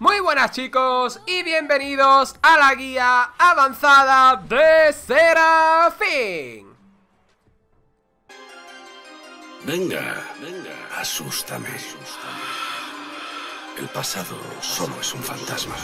Muy buenas chicos y bienvenidos a la guía avanzada de Serafín Venga, venga, asústame, asústame. El pasado solo es un fantasma.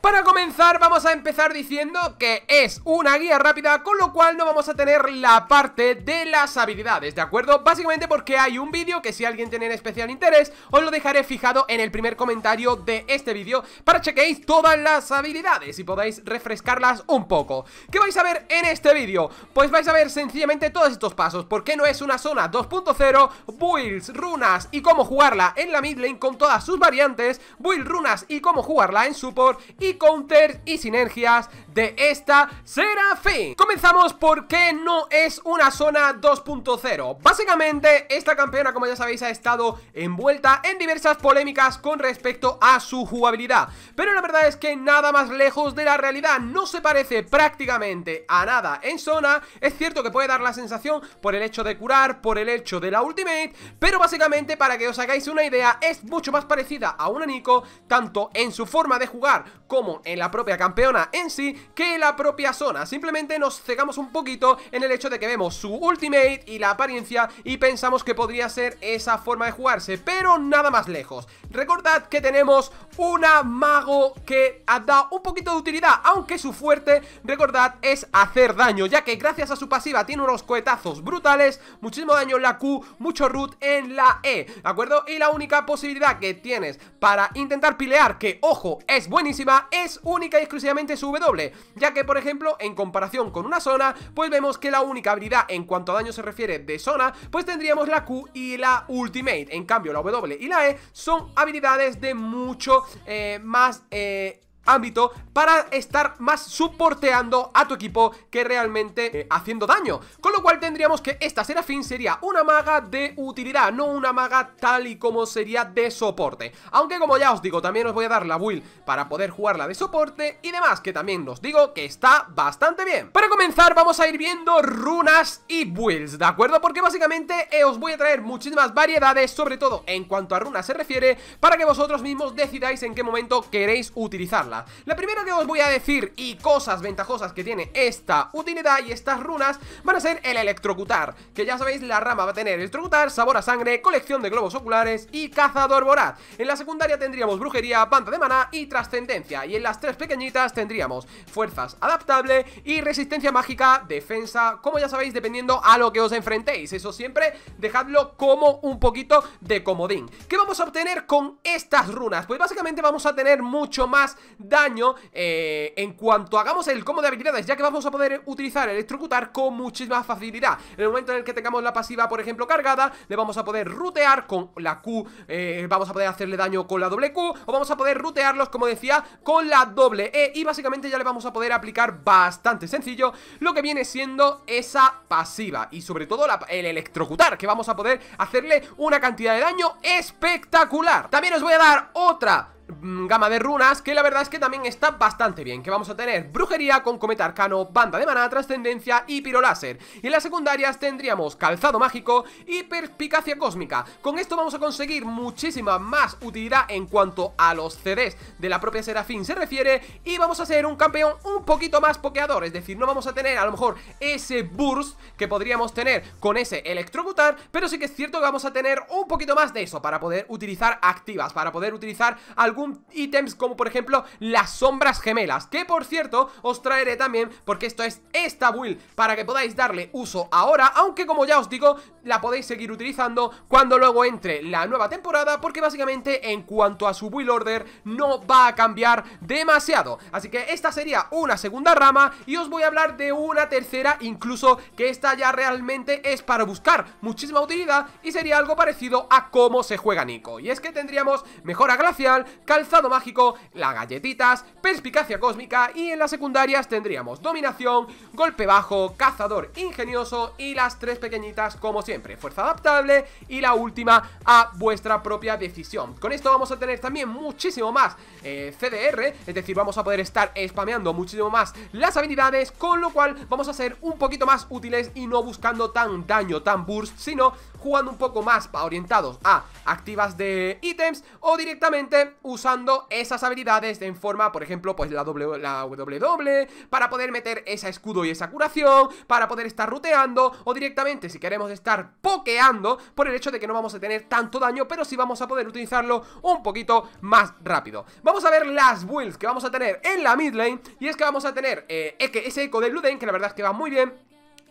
Para comenzar vamos a empezar diciendo que es una guía rápida con lo cual no vamos a tener la parte de las habilidades, ¿de acuerdo? Básicamente porque hay un vídeo que si alguien tiene especial interés os lo dejaré fijado en el primer comentario de este vídeo para chequeéis todas las habilidades y podáis refrescarlas un poco. ¿Qué vais a ver en este vídeo? Pues vais a ver sencillamente todos estos pasos, por qué no es una zona 2.0, builds, runas y cómo jugarla en la mid lane con todas sus variantes, build runas y cómo jugarla en support y counters y sinergias de esta Serafín. Comenzamos porque no es una zona 2.0. Básicamente, esta campeona, como ya sabéis, ha estado envuelta en diversas polémicas con respecto a su jugabilidad. Pero la verdad es que nada más lejos de la realidad, no se parece prácticamente a nada en zona. Es cierto que puede dar la sensación por el hecho de curar, por el hecho de la ultimate, pero básicamente para que os hagáis una idea, es mucho más parecida a una Nico, tanto en su forma de jugar como como en la propia campeona en sí que en la propia zona. Simplemente nos cegamos un poquito en el hecho de que vemos su ultimate y la apariencia y pensamos que podría ser esa forma de jugarse, pero nada más lejos. Recordad que tenemos una mago que ha dado un poquito de utilidad, aunque su fuerte, recordad, es hacer daño, ya que gracias a su pasiva tiene unos cohetazos brutales, muchísimo daño en la Q, mucho root en la E, ¿de acuerdo? Y la única posibilidad que tienes para intentar pilear, que ojo, es buenísima, es única y exclusivamente su W, ya que por ejemplo en comparación con una zona, pues vemos que la única habilidad en cuanto a daño se refiere de zona, pues tendríamos la Q y la Ultimate, en cambio la W y la E son habilidades de mucho eh, más... Eh, ámbito para estar más soporteando a tu equipo que realmente eh, haciendo daño. Con lo cual tendríamos que esta Serafín sería una maga de utilidad, no una maga tal y como sería de soporte. Aunque como ya os digo, también os voy a dar la build para poder jugarla de soporte y demás, que también os digo que está bastante bien. Para comenzar vamos a ir viendo runas y builds, ¿de acuerdo? Porque básicamente eh, os voy a traer muchísimas variedades, sobre todo en cuanto a runas se refiere, para que vosotros mismos decidáis en qué momento queréis utilizarla. La primera que os voy a decir y cosas ventajosas que tiene esta utilidad y estas runas Van a ser el electrocutar Que ya sabéis la rama va a tener electrocutar, sabor a sangre, colección de globos oculares y cazador voraz En la secundaria tendríamos brujería, banda de mana y trascendencia Y en las tres pequeñitas tendríamos fuerzas adaptable y resistencia mágica, defensa Como ya sabéis dependiendo a lo que os enfrentéis Eso siempre dejadlo como un poquito de comodín ¿Qué vamos a obtener con estas runas? Pues básicamente vamos a tener mucho más daño eh, en cuanto hagamos el combo de habilidades, ya que vamos a poder utilizar el electrocutar con muchísima facilidad. En el momento en el que tengamos la pasiva, por ejemplo, cargada, le vamos a poder rutear con la Q, eh, vamos a poder hacerle daño con la doble Q, o vamos a poder rutearlos, como decía, con la doble E, y básicamente ya le vamos a poder aplicar bastante sencillo lo que viene siendo esa pasiva, y sobre todo el electrocutar, que vamos a poder hacerle una cantidad de daño espectacular. También os voy a dar otra Mm, gama de runas que la verdad es que también está bastante bien Que vamos a tener brujería con cometa arcano, banda de Mana, trascendencia y láser Y en las secundarias tendríamos calzado mágico y perspicacia cósmica Con esto vamos a conseguir muchísima más utilidad en cuanto a los CDs de la propia Serafín se refiere Y vamos a ser un campeón un poquito más pokeador Es decir, no vamos a tener a lo mejor ese burst que podríamos tener con ese electrocutar Pero sí que es cierto que vamos a tener un poquito más de eso para poder utilizar activas, para poder utilizar algún ítems como por ejemplo las sombras gemelas Que por cierto os traeré también porque esto es esta build para que podáis darle uso ahora Aunque como ya os digo la podéis seguir utilizando cuando luego entre la nueva temporada Porque básicamente en cuanto a su build order no va a cambiar demasiado Así que esta sería una segunda rama y os voy a hablar de una tercera incluso que esta ya realmente es para buscar muchísima utilidad y sería algo parecido a cómo se juega Nico Y es que tendríamos mejora glacial, calzado mágico, las galletitas, perspicacia cósmica y en las secundarias tendríamos dominación, golpe bajo, cazador ingenioso y las tres pequeñitas como siempre, fuerza adaptable y la última a vuestra propia decisión. Con esto vamos a tener también muchísimo más eh, CDR, es decir, vamos a poder estar spameando muchísimo más las habilidades, con lo cual vamos a ser un poquito más útiles y no buscando tan daño, tan burst, sino jugando un poco más orientados a activas de ítems o directamente usando esas habilidades en forma, por ejemplo, pues la W, la w para poder meter ese escudo y esa curación, para poder estar ruteando o directamente si queremos estar pokeando por el hecho de que no vamos a tener tanto daño, pero sí vamos a poder utilizarlo un poquito más rápido. Vamos a ver las builds que vamos a tener en la mid lane y es que vamos a tener eh, e-, ese eco de Luden que la verdad es que va muy bien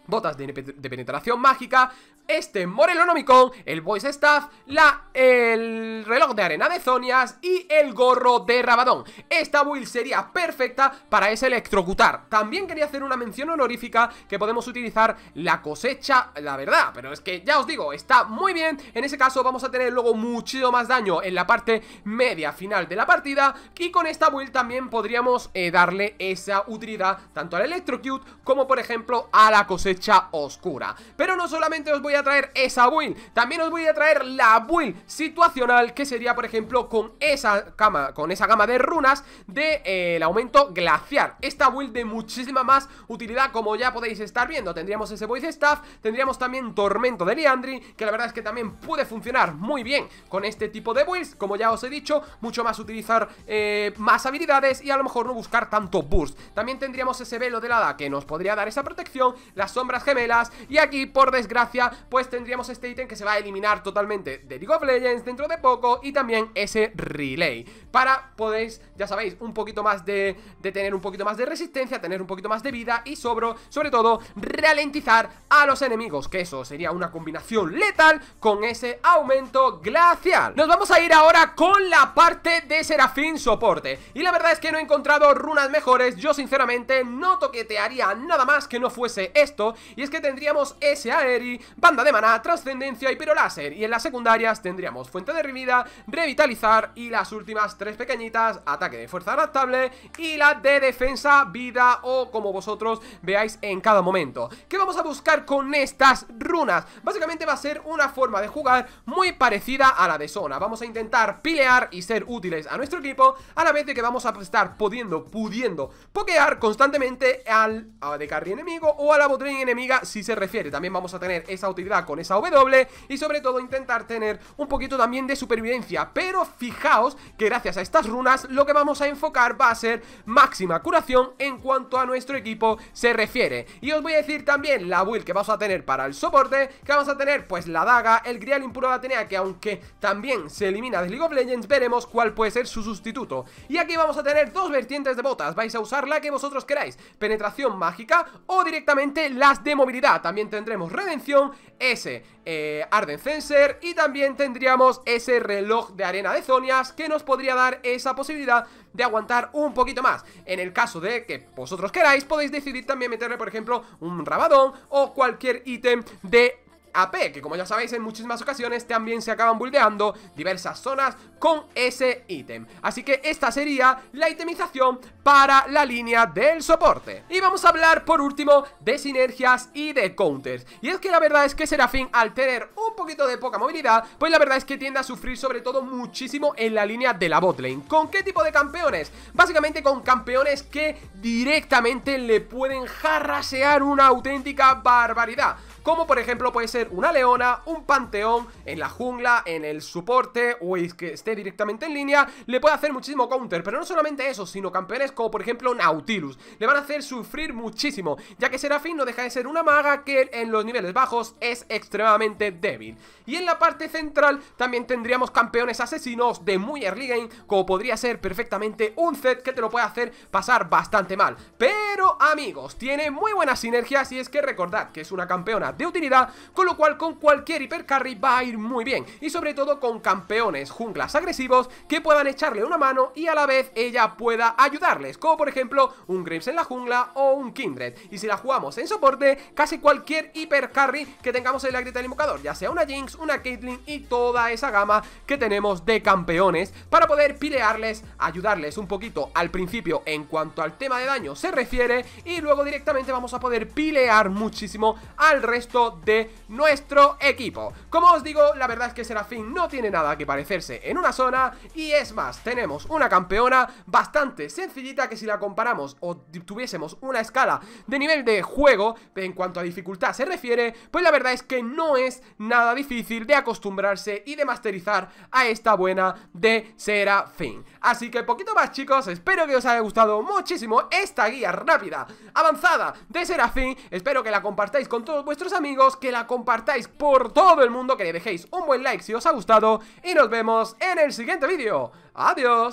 botas de, penetración mágica, este Morelonomicon, el Voice Staff, la, el reloj de arena de Zonias y el gorro de Rabadón. Esta build sería perfecta para ese electrocutar. También quería hacer una mención honorífica que podemos utilizar la cosecha, la verdad, pero es que ya os digo, está muy bien. En ese caso vamos a tener luego muchísimo más daño en la parte media final de la partida y con esta build también podríamos eh, darle esa utilidad tanto al Electrocute como por ejemplo a la cosecha oscura Pero no solamente os voy a traer esa build También os voy a traer la build situacional Que sería, por ejemplo, con esa cama, con esa gama de runas Del de, eh, aumento glaciar Esta build de muchísima más utilidad Como ya podéis estar viendo Tendríamos ese voice staff Tendríamos también tormento de Liandry Que la verdad es que también puede funcionar muy bien Con este tipo de builds Como ya os he dicho Mucho más utilizar eh, más habilidades Y a lo mejor no buscar tanto burst También tendríamos ese velo de hada Que nos podría dar esa protección La sombra gemelas Y aquí, por desgracia, pues tendríamos este ítem que se va a eliminar totalmente de League of Legends dentro de poco Y también ese relay Para, podéis, ya sabéis, un poquito más de, tener un poquito más de resistencia Tener un poquito más de vida y sobro, sobre todo, ralentizar a los enemigos Que eso sería una combinación letal con ese aumento glacial Nos vamos a ir ahora con la parte de Serafín soporte Y la verdad es que no he encontrado runas mejores Yo sinceramente no toquetearía nada más que no fuese esto y es que tendríamos ese aeri Banda de Maná, Trascendencia y Pero Láser. Y en las secundarias tendríamos Fuente de Revida, Revitalizar y las últimas tres pequeñitas, Ataque de Fuerza Adaptable y la de Defensa, Vida o como vosotros veáis en cada momento. ¿Qué vamos a buscar con estas runas? Básicamente va a ser una forma de jugar muy parecida a la de zona Vamos a intentar pilear y ser útiles a nuestro equipo a la vez de que vamos a estar pudiendo, pudiendo pokear constantemente al de carry enemigo o a la botella enemiga si se refiere. También vamos a tener esa utilidad con esa W y sobre todo intentar tener un poquito también de supervivencia. Pero fijaos que gracias a estas runas lo que vamos a enfocar va a ser máxima curación en cuanto a nuestro equipo se refiere. Y os voy a decir también la build que vamos a tener para el soporte, que vamos a tener pues la daga, el grial impuro de Atenea, que aunque también se elimina de League of Legends, veremos cuál puede ser su sustituto. Y aquí vamos a tener dos vertientes de botas, vais a usar la que vosotros queráis, penetración mágica o directamente la de movilidad. También tendremos Redención, ese eh, Arden Sensor y también tendríamos ese reloj de arena de Zonias que nos podría dar esa posibilidad de aguantar un poquito más. En el caso de que vosotros queráis, podéis decidir también meterle, por ejemplo, un rabadón o cualquier ítem de AP, que como ya sabéis en muchísimas ocasiones también se acaban buldeando diversas zonas con ese ítem. Así que esta sería la itemización para la línea del soporte. Y vamos a hablar por último de sinergias y de counters. Y es que la verdad es que Serafín al tener un poquito de poca movilidad, pues la verdad es que tiende a sufrir sobre todo muchísimo en la línea de la botlane. ¿Con qué tipo de campeones? Básicamente con campeones que directamente le pueden jarrasear una auténtica barbaridad como por ejemplo puede ser una leona, un panteón, en la jungla, en el soporte o es que esté directamente en línea, le puede hacer muchísimo counter, pero no solamente eso, sino campeones como por ejemplo Nautilus, le van a hacer sufrir muchísimo, ya que Serafín no deja de ser una maga que en los niveles bajos es extremadamente débil. Y en la parte central también tendríamos campeones asesinos de muy early game, como podría ser perfectamente un Zed que te lo puede hacer pasar bastante mal. Pero amigos, tiene muy buenas sinergias y es que recordad que es una campeona de utilidad, con lo cual con cualquier hipercarry va a ir muy bien, y sobre todo con campeones junglas agresivos que puedan echarle una mano y a la vez ella pueda ayudarles, como por ejemplo un Graves en la jungla o un Kindred, y si la jugamos en soporte, casi cualquier hipercarry que tengamos en la grita del invocador, ya sea una Jinx, una Caitlyn y toda esa gama que tenemos de campeones para poder pilearles, ayudarles un poquito al principio en cuanto al tema de daño se refiere y luego directamente vamos a poder pilear muchísimo al resto esto de nuestro equipo. Como os digo, la verdad es que Serafín no tiene nada que parecerse en una zona y es más, tenemos una campeona bastante sencillita que si la comparamos o tuviésemos una escala de nivel de juego en cuanto a dificultad se refiere, pues la verdad es que no es nada difícil de acostumbrarse y de masterizar a esta buena de Serafín. Así que poquito más chicos, espero que os haya gustado muchísimo esta guía rápida, avanzada de Serafín, espero que la compartáis con todos vuestros amigos, que la compartáis por todo el mundo, que le dejéis un buen like si os ha gustado y nos vemos en el siguiente vídeo. ¡Adiós!